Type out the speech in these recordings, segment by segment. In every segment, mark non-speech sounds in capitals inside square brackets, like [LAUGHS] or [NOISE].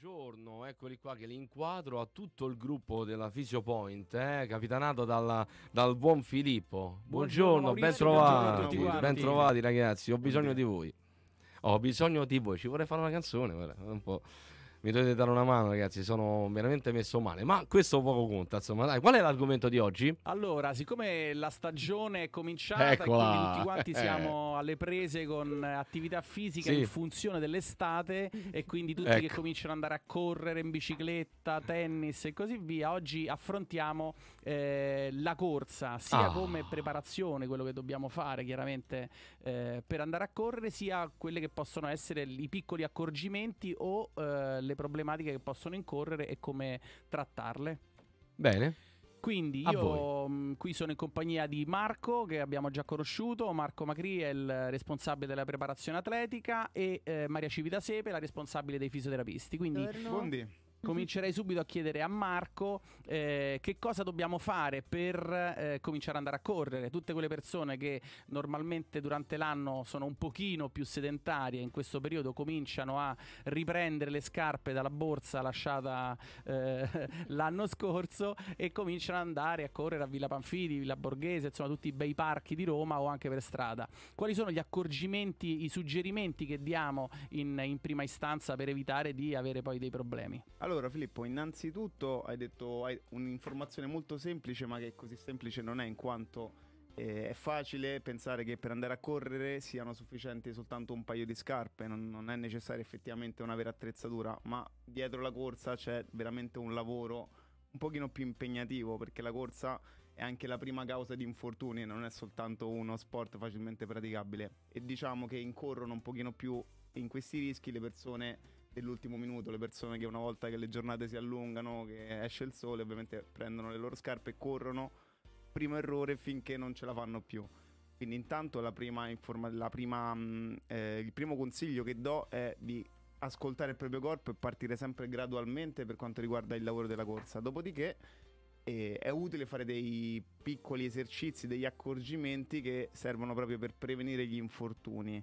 buongiorno, eccoli qua che li inquadro a tutto il gruppo della Fisiopoint, eh, capitanato dalla, dal buon Filippo. Buongiorno, buongiorno ben trovati, buongiorno ben trovati ragazzi, ho bisogno di voi. Ho bisogno di voi, ci vorrei fare una canzone, guarda, un po' mi dovete dare una mano, ragazzi. Sono veramente messo male. Ma questo poco conta. Insomma, dai, qual è l'argomento di oggi? Allora, siccome la stagione è cominciata Eccola. tutti quanti [LAUGHS] eh. siamo alle prese con attività fisica sì. in funzione dell'estate, e quindi tutti ecco. che cominciano ad andare a correre in bicicletta, tennis e così via, oggi affrontiamo eh, la corsa sia ah. come preparazione, quello che dobbiamo fare chiaramente eh, per andare a correre, sia quelle che possono essere i piccoli accorgimenti o eh, le problematiche che possono incorrere e come trattarle. Bene. Quindi io mh, mm, qui sono in compagnia di Marco che abbiamo già conosciuto, Marco Macri è il responsabile della preparazione atletica e eh, Maria Civita Sepe la responsabile dei fisioterapisti. Quindi Buongiorno. Mhm. comincerei subito a chiedere a Marco eh, che cosa dobbiamo fare per eh, cominciare ad andare a correre. Tutte quelle persone che normalmente durante l'anno sono un pochino più sedentarie in questo periodo cominciano a riprendere le scarpe dalla borsa lasciata eh, [LAUGHS] l'anno scorso e cominciano ad andare a correre a Villa Panfidi, Villa Borghese, insomma tutti i bei parchi di Roma o anche per strada. Quali sono gli accorgimenti, i suggerimenti che diamo in, in prima istanza per evitare di avere poi dei problemi? Allora, allora Filippo, innanzitutto hai detto hai un'informazione molto semplice, ma che così semplice non è in quanto eh, è facile pensare che per andare a correre siano sufficienti soltanto un paio di scarpe, non, non è necessaria effettivamente una vera attrezzatura, ma dietro la corsa c'è veramente un lavoro un pochino più impegnativo perché la corsa è anche la prima causa di infortuni, non è soltanto uno sport facilmente praticabile e diciamo che incorrono un pochino più in questi rischi le persone l'ultimo minuto, le persone che una volta che le giornate si allungano, che esce il sole, ovviamente prendono le loro scarpe e corrono, primo errore finché non ce la fanno più. Quindi intanto la prima informa- la prima, mm, eh, il primo consiglio che do è di ascoltare il proprio corpo e partire sempre gradualmente per quanto riguarda il lavoro della corsa. Dopodiché eh, è utile fare dei piccoli esercizi, degli accorgimenti che servono proprio per prevenire gli infortuni.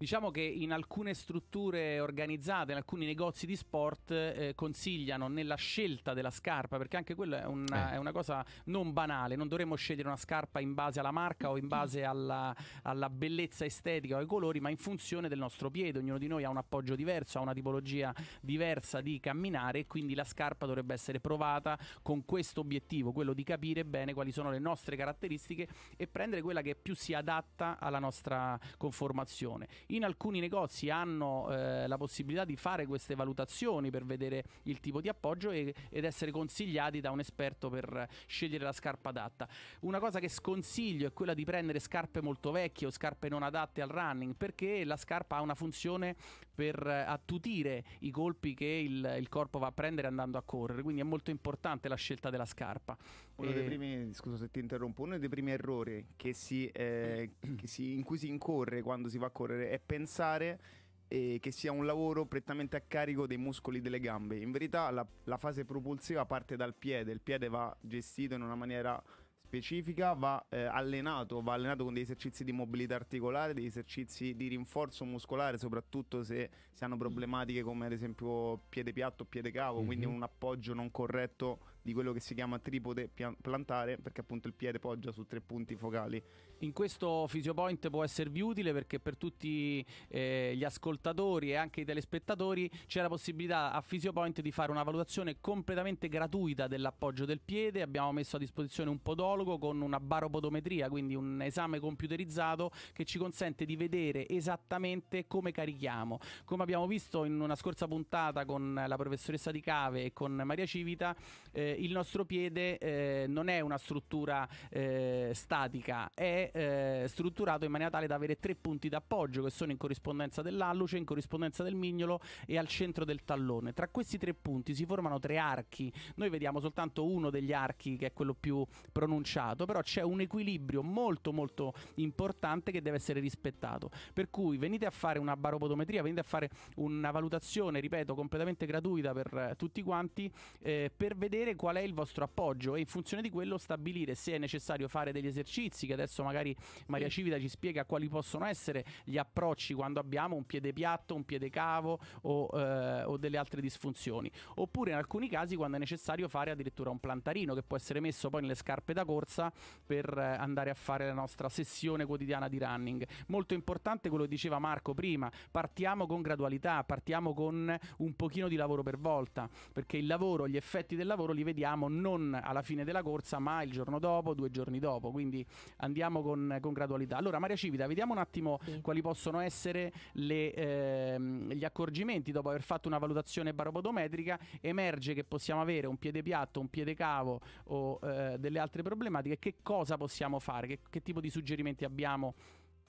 Diciamo che in alcune strutture organizzate, in alcuni negozi di sport, eh, consigliano nella scelta della scarpa, perché anche quella è una, eh. è una, cosa non banale, non dovremmo scegliere una scarpa in base alla marca o in mm. base alla, alla, bellezza estetica o ai colori, ma in funzione del nostro piede. Ognuno di noi ha un appoggio diverso, ha una tipologia diversa di camminare e quindi la scarpa dovrebbe essere provata con questo obiettivo, quello di capire bene quali sono le nostre caratteristiche e prendere quella che più si adatta alla nostra conformazione. In alcuni negozi hanno eh, la possibilità di fare queste valutazioni per vedere il tipo di appoggio e, ed essere consigliati da un esperto per scegliere la scarpa adatta. Una cosa che sconsiglio è quella di prendere scarpe molto vecchie o scarpe non adatte al running perché la scarpa ha una funzione per eh, attutire i colpi che il, il, corpo va a prendere andando a correre, quindi è molto importante la scelta della scarpa. Uno e... dei eh, primi, scusa se ti interrompo, uno dei primi errori si, eh, si, in cui si incorre quando si va a correre è pensare eh, che sia un lavoro prettamente a carico dei muscoli delle gambe. In verità la, la fase propulsiva parte dal piede, il piede va gestito in una maniera specifica va eh, allenato, va allenato con degli esercizi di mobilità articolare, degli esercizi di rinforzo muscolare, soprattutto se si hanno mm. problematiche come ad esempio piede piatto o piede cavo, mm-hmm. quindi un appoggio non corretto di quello che si chiama tripode plantare, perché appunto il piede poggia su tre punti focali. In questo PhysioPoint può esservi utile perché per tutti eh, gli ascoltatori e anche i telespettatori c'è la possibilità a PhysioPoint di fare una valutazione completamente gratuita dell'appoggio del piede. Abbiamo messo a disposizione un podologo con una baropodometria, quindi un esame computerizzato che ci consente di vedere esattamente come carichiamo. Come abbiamo visto in una scorsa puntata con la professoressa Di Cave e con Maria Civita, eh, il nostro piede eh, non è una struttura eh, statica, è eh, strutturato in maniera tale da avere tre punti d'appoggio che sono in corrispondenza dell'alluce, in corrispondenza del mignolo e al centro del tallone. Tra questi tre punti si formano tre archi. Noi vediamo soltanto uno degli archi che è quello più pronunciato, però c'è un equilibrio molto molto importante che deve essere rispettato. Per cui venite a fare una baropodometria, venite a fare una valutazione, ripeto, completamente gratuita per eh, tutti quanti eh, per vedere qual è il vostro appoggio e in funzione di quello stabilire se è necessario fare degli esercizi, che adesso magari Maria Civita ci spiega quali possono essere gli approcci quando abbiamo un piede piatto, un piede cavo o, eh, o delle altre disfunzioni, oppure in alcuni casi quando è necessario fare addirittura un plantarino che può essere messo poi nelle scarpe da corsa per eh, andare a fare la nostra sessione quotidiana di running. Molto importante quello che diceva Marco prima, partiamo con gradualità, partiamo con un pochino di lavoro per volta, perché il lavoro, gli effetti del lavoro li rivediamo non alla fine della corsa, ma il giorno dopo, due giorni dopo. Quindi andiamo con, con gradualità. Allora, Maria Civita, vediamo un attimo sì. quali possono essere le, ehm, gli accorgimenti dopo aver fatto una valutazione baropodometrica. Emerge che possiamo avere un piede piatto, un piede cavo o eh, delle altre problematiche. Che cosa possiamo fare? Che, che tipo di suggerimenti abbiamo?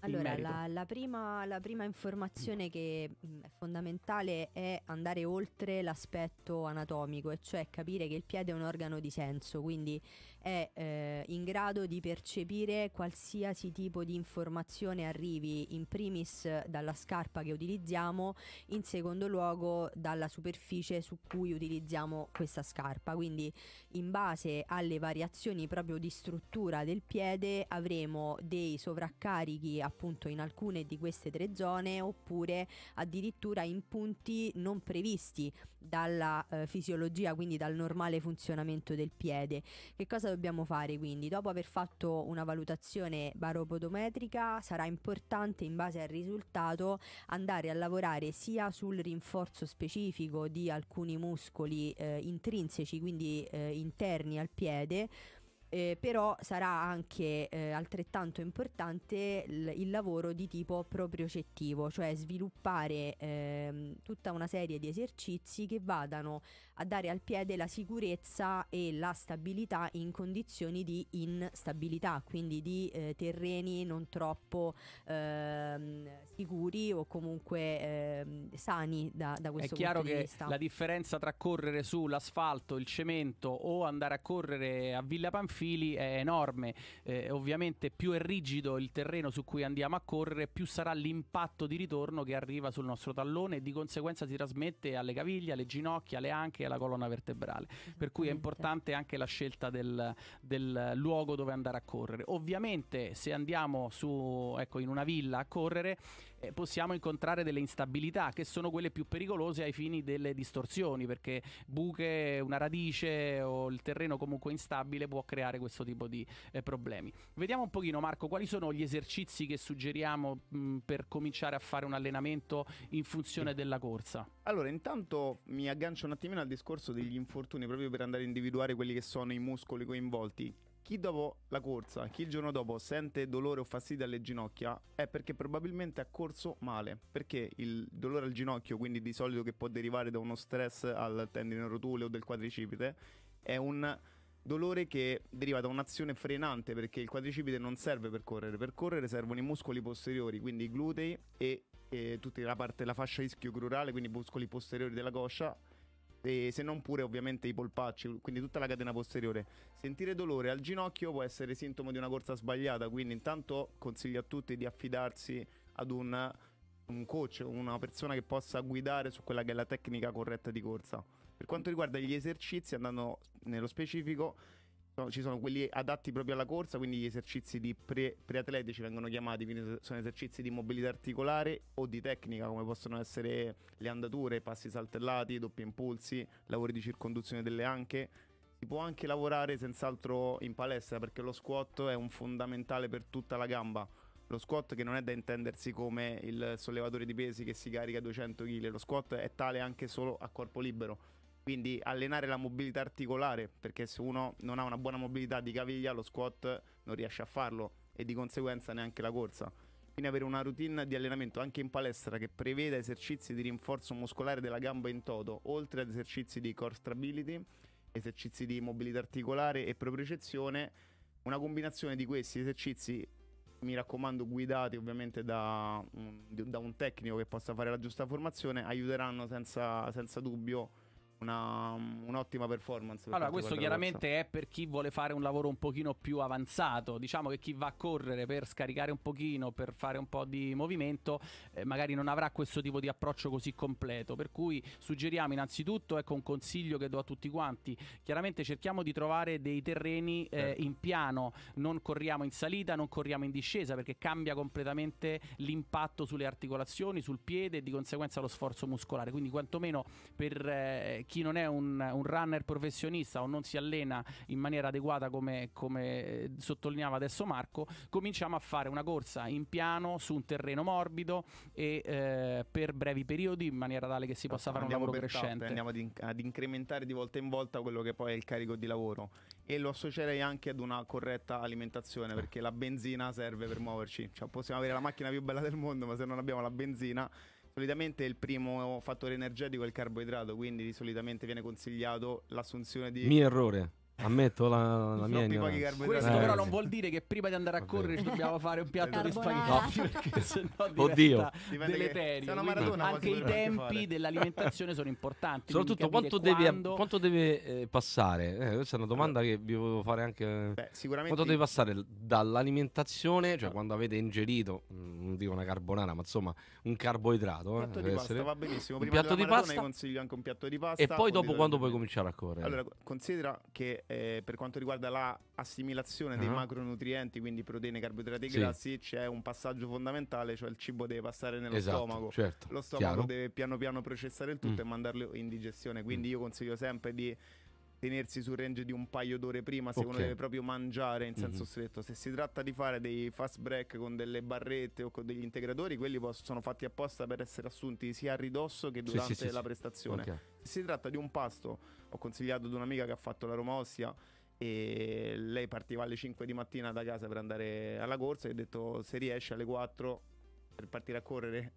Allora, la, la, prima, la, prima, informazione che è fondamentale è andare oltre l'aspetto anatomico, e cioè capire che il piede è un organo di senso, quindi è eh, in grado di percepire qualsiasi tipo di informazione arrivi in primis dalla scarpa che utilizziamo, in secondo luogo dalla superficie su cui utilizziamo questa scarpa. Quindi in base alle variazioni proprio di struttura del piede avremo dei sovraccarichi appunto in alcune di queste tre zone oppure addirittura in punti non previsti dalla eh, fisiologia, quindi dal normale funzionamento del piede. Che cosa cosa dobbiamo fare quindi? Dopo aver fatto una valutazione baropodometrica sarà importante in base al risultato andare a lavorare sia sul rinforzo specifico di alcuni muscoli eh, intrinseci, quindi eh, interni al piede, eh, però sarà anche eh, altrettanto importante il, il lavoro di tipo propriocettivo, cioè sviluppare ehm, tutta una serie di esercizi che vadano a dare al piede la sicurezza e la stabilità in condizioni di instabilità, quindi di eh, terreni non troppo eh, Ehm, sicuri o comunque ehm, sani da, da questo È chiaro che la differenza tra correre sull'asfalto, il cemento o andare a correre a Villa Panfili è enorme. Eh, ovviamente più è rigido il terreno su cui andiamo a correre, più sarà l'impatto di ritorno che arriva sul nostro tallone e di conseguenza si trasmette alle caviglie, alle ginocchia, alle anche e alla colonna vertebrale. Per cui è importante anche la scelta del, del luogo dove andare a correre. Ovviamente se andiamo su, ecco, in una villa a correre, correre eh, possiamo incontrare delle instabilità che sono quelle più pericolose ai fini delle distorsioni perché buche, una radice o il terreno comunque instabile può creare questo tipo di eh, problemi. Vediamo un pochino Marco quali sono gli esercizi che suggeriamo mh, mm, per cominciare a fare un allenamento in funzione della corsa. Allora intanto mi aggancio un attimino al discorso degli infortuni proprio per andare a individuare quelli che sono i muscoli coinvolti chi dopo la corsa, chi il giorno dopo sente dolore o fastidio alle ginocchia è perché probabilmente ha corso male, perché il dolore al ginocchio, quindi di solito che può derivare da uno stress al tendine rotule o del quadricipite, è un dolore che deriva da un'azione frenante perché il quadricipite non serve per correre, per correre servono i muscoli posteriori, quindi i glutei e, e tutta la parte, della fascia ischio-crurale, quindi i muscoli posteriori della coscia e se non pure ovviamente i polpacci, quindi tutta la catena posteriore. Sentire dolore al ginocchio può essere sintomo di una corsa sbagliata, quindi intanto consiglio a tutti di affidarsi ad un, un coach, una persona che possa guidare su quella che è la tecnica corretta di corsa. Per quanto riguarda gli esercizi, andando nello specifico, ci sono quelli adatti proprio alla corsa, quindi gli esercizi di pre, preatletici vengono chiamati, quindi sono esercizi di mobilità articolare o di tecnica, come possono essere le andature, passi saltellati, doppi impulsi, lavori di circonduzione delle anche. Si può anche lavorare senz'altro in palestra perché lo squat è un fondamentale per tutta la gamba. Lo squat che non è da intendersi come il sollevatore di pesi che si carica 200 kg, lo squat è tale anche solo a corpo libero quindi allenare la mobilità articolare, perché se uno non ha una buona mobilità di caviglia, lo squat non riesce a farlo e di conseguenza neanche la corsa. Quindi avere una routine di allenamento anche in palestra che preveda esercizi di rinforzo muscolare della gamba in toto, oltre ad esercizi di core stability, esercizi di mobilità articolare e propriocezione, una combinazione di questi esercizi mi raccomando guidati ovviamente da un, da un, tecnico che possa fare la giusta formazione aiuteranno senza, senza dubbio una, un'ottima performance. Per allora, questo chiaramente è per chi vuole fare un lavoro un pochino più avanzato. Diciamo che chi va a correre per scaricare un pochino, per fare un po' di movimento, eh, magari non avrà questo tipo di approccio così completo. Per cui suggeriamo innanzitutto, ecco un consiglio che do a tutti quanti, chiaramente cerchiamo di trovare dei terreni eh, certo. in piano, non corriamo in salita, non corriamo in discesa perché cambia completamente l'impatto sulle articolazioni, sul piede e di conseguenza lo sforzo muscolare. Quindi quantomeno per eh, chi non è un, un, runner professionista o non si allena in maniera adeguata come, come eh, sottolineava adesso Marco, cominciamo a fare una corsa in piano su un terreno morbido e eh, per brevi periodi in maniera tale che si possa fare un lavoro crescente. Top, andiamo ad, in ad incrementare di volta in volta quello che poi è il carico di lavoro e lo associerei anche ad una corretta alimentazione perché la benzina serve per muoverci, cioè possiamo avere la macchina più bella del mondo ma se non abbiamo la benzina Solitamente il primo fattore energetico è il carboidrato, quindi solitamente viene consigliato l'assunzione di... Mio errore. Ammetto la, la mia. Questo eh, però non eh, vuol dire che prima di andare a correre dobbiamo fare un piatto eh, di spaghetti [LAUGHS] perché sennò Oddio. deleterio. Anche i tempi dell'alimentazione sono importanti. Soprattutto quanto, devi, quando... quanto deve eh, passare? Eh, questa è una domanda allora. che vi volevo fare anche. Beh, eh, sicuramente. Quanto deve passare dall'alimentazione, cioè ah. quando avete ingerito, mm, non dico una carbonara, ma insomma un carboidrato. Un piatto di pasta va benissimo. Prima un piatto di pasta. consiglio anche un piatto di pasta. E poi dopo quando puoi cominciare a correre? Allora, considera che eh, per quanto riguarda la dei uh-huh. macronutrienti, quindi proteine, carboidrati e sì. grassi, c'è un passaggio fondamentale, cioè il cibo deve passare nello esatto, stomaco. Certo, Lo stomaco chiaro. deve piano piano processare il tutto mm. e mandarlo in digestione. Quindi mm. io consiglio sempre di tenersi sul range di un paio d'ore prima se okay. uno deve proprio mangiare in senso mm-hmm. stretto. Se si tratta di fare dei fast break con delle barrette o con degli integratori, quelli posso, sono fatti apposta per essere assunti sia a ridosso che durante sì, sì, la sì, prestazione. Okay. Se si tratta di un pasto, ho consigliato ad un'amica che ha fatto la romossia e lei partiva alle 5 di mattina da casa per andare alla corsa e ha detto se riesce alle 4 per partire a correre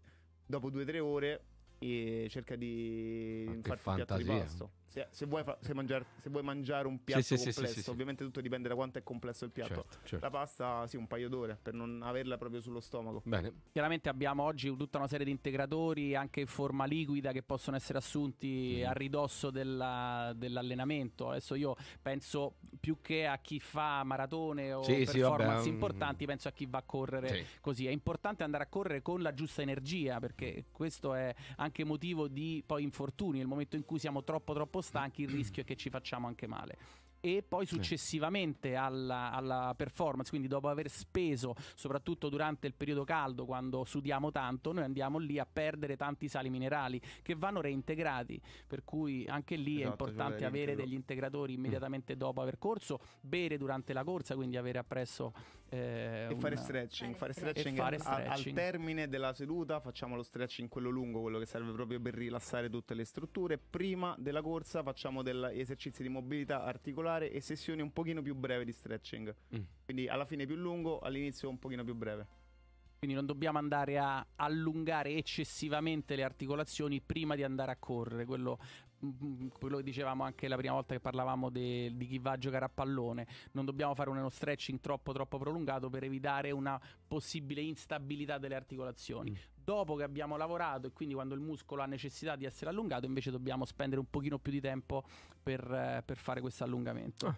dopo 2-3 ore e cerca di Ma farti piatto di pasto. Se, se, vuoi fa, se, mangiar, se, vuoi, mangiare un piatto sì, complesso, sì, sì, ovviamente tutto dipende da quanto è complesso il piatto. Certo, certo. La pasta, sì, un paio d'ore per non averla proprio sullo stomaco. Bene. Chiaramente abbiamo oggi tutta una serie di integratori anche in forma liquida che possono essere assunti mm. a ridosso della, dell'allenamento. Adesso io penso più che a chi fa maratone o performance vabbè, mm. importanti, penso a chi va a correre così. È importante andare a correre con la giusta energia perché questo è anche motivo di poi infortuni. Nel momento in cui siamo troppo, troppo stanchi il rischio è che ci facciamo anche male e poi successivamente alla, alla, performance, quindi dopo aver speso, soprattutto durante il periodo caldo, quando sudiamo tanto, noi andiamo lì a perdere tanti sali minerali che vanno reintegrati, per cui anche lì esatto, è cioè, importante avere degli integratori immediatamente dopo aver corso, bere durante la corsa, quindi avere appresso eh, e fare stretching, fare stretching, fare stretching. Al, al termine della seduta facciamo lo stretching quello lungo, quello che serve proprio per rilassare tutte le strutture. Prima della corsa facciamo degli esercizi di mobilità articolare e sessioni un pochino più breve di stretching. Mm. Quindi alla fine più lungo, all'inizio un pochino più breve. Quindi non dobbiamo andare a allungare eccessivamente le articolazioni prima di andare a correre, quello mm, mm, quello che dicevamo anche la prima volta che parlavamo de, di chi va a giocare a pallone, non dobbiamo fare uno stretching troppo troppo prolungato per evitare una possibile instabilità delle articolazioni. Mm. Dopo che abbiamo lavorato e quindi quando il muscolo ha necessità di essere allungato, invece dobbiamo spendere un pochino più di tempo per, eh, per fare questo allungamento. Ah.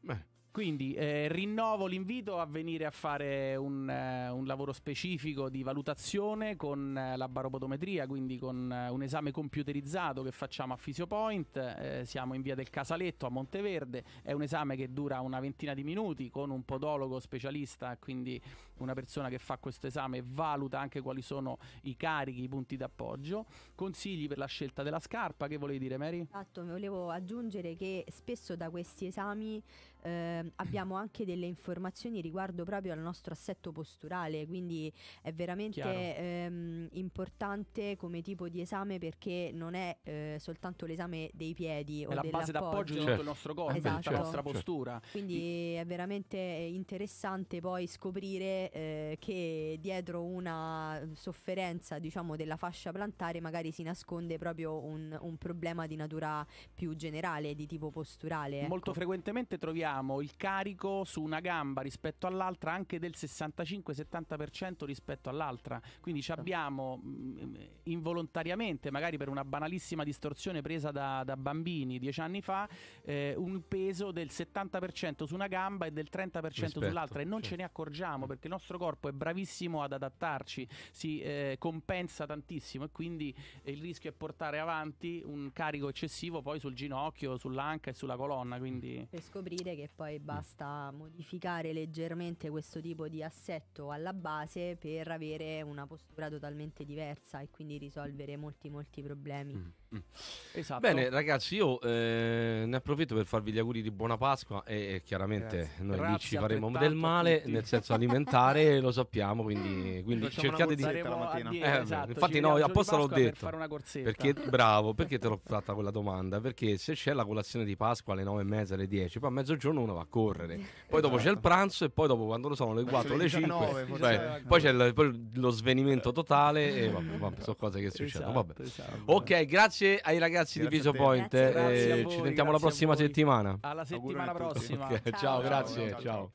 Beh. Quindi eh, rinnovo l'invito a venire a fare un, eh, un lavoro specifico di valutazione con eh, la baropodometria, quindi con eh, un esame computerizzato che facciamo a Fisiopoint. Eh, siamo in via del Casaletto a Monteverde. È un esame che dura una ventina di minuti con un podologo specialista, quindi una persona che fa questo esame e valuta anche quali sono i carichi, i punti d'appoggio. Consigli per la scelta della scarpa, che volevi dire, Mary? Esatto, volevo aggiungere che spesso da questi esami eh, abbiamo anche delle informazioni riguardo proprio al nostro assetto posturale, quindi è veramente ehm, importante come tipo di esame perché non è eh, soltanto l'esame dei piedi o è la base d'appoggio di tutto il nostro corpo, esatto. tutta cioè la nostra certo. postura. Quindi è veramente interessante poi scoprire eh, che dietro una sofferenza diciamo della fascia plantare magari si nasconde proprio un, un problema di natura più generale, di tipo posturale. Ecco. Molto frequentemente troviamo abbiamo il carico su una gamba rispetto all'altra anche del 65-70% rispetto all'altra. Quindi abbiamo mm, mm, involontariamente, magari per una banalissima distorsione presa da, da bambini dieci anni fa, eh, un peso del 70% su una gamba e del 30% rispetto, sull'altra e non sì. ce ne accorgiamo mm. perché il nostro corpo è bravissimo ad adattarci, si eh, compensa tantissimo e quindi eh, il rischio è portare avanti un carico eccessivo poi sul ginocchio, sull'anca e sulla colonna. Quindi... Per scoprire che che poi mm. basta modificare leggermente questo tipo di assetto alla base per avere una postura totalmente diversa e quindi risolvere molti molti problemi. Mm. Mm. Esatto. Bene, ragazzi, io eh, ne approfitto per farvi gli auguri di buona Pasqua e, chiaramente Grazie. noi Grazie, ci faremo del male, nel senso alimentare, [LAUGHS] lo sappiamo, quindi, quindi cercate di... Eh, esatto, infatti no, apposta l'ho detto. Perché, [LAUGHS] bravo, perché te l'ho fatta quella domanda? Perché se c'è la colazione di Pasqua alle 9 e mezza, alle 10, poi a mezzogiorno uno va a correre, poi esatto. dopo c'è il pranzo e poi dopo quando lo sono le 4, o le 5, 19, cioè, poi c'è lo svenimento totale e vabbè, vabbè, sono cose che succedono. Esatto, esatto. ok, grazie grazie ai ragazzi grazie di Viso Point. Grazie, grazie eh, voi, ci sentiamo la prossima settimana. Alla settimana prossima. Okay. Ciao, ciao, grazie. ciao. ciao.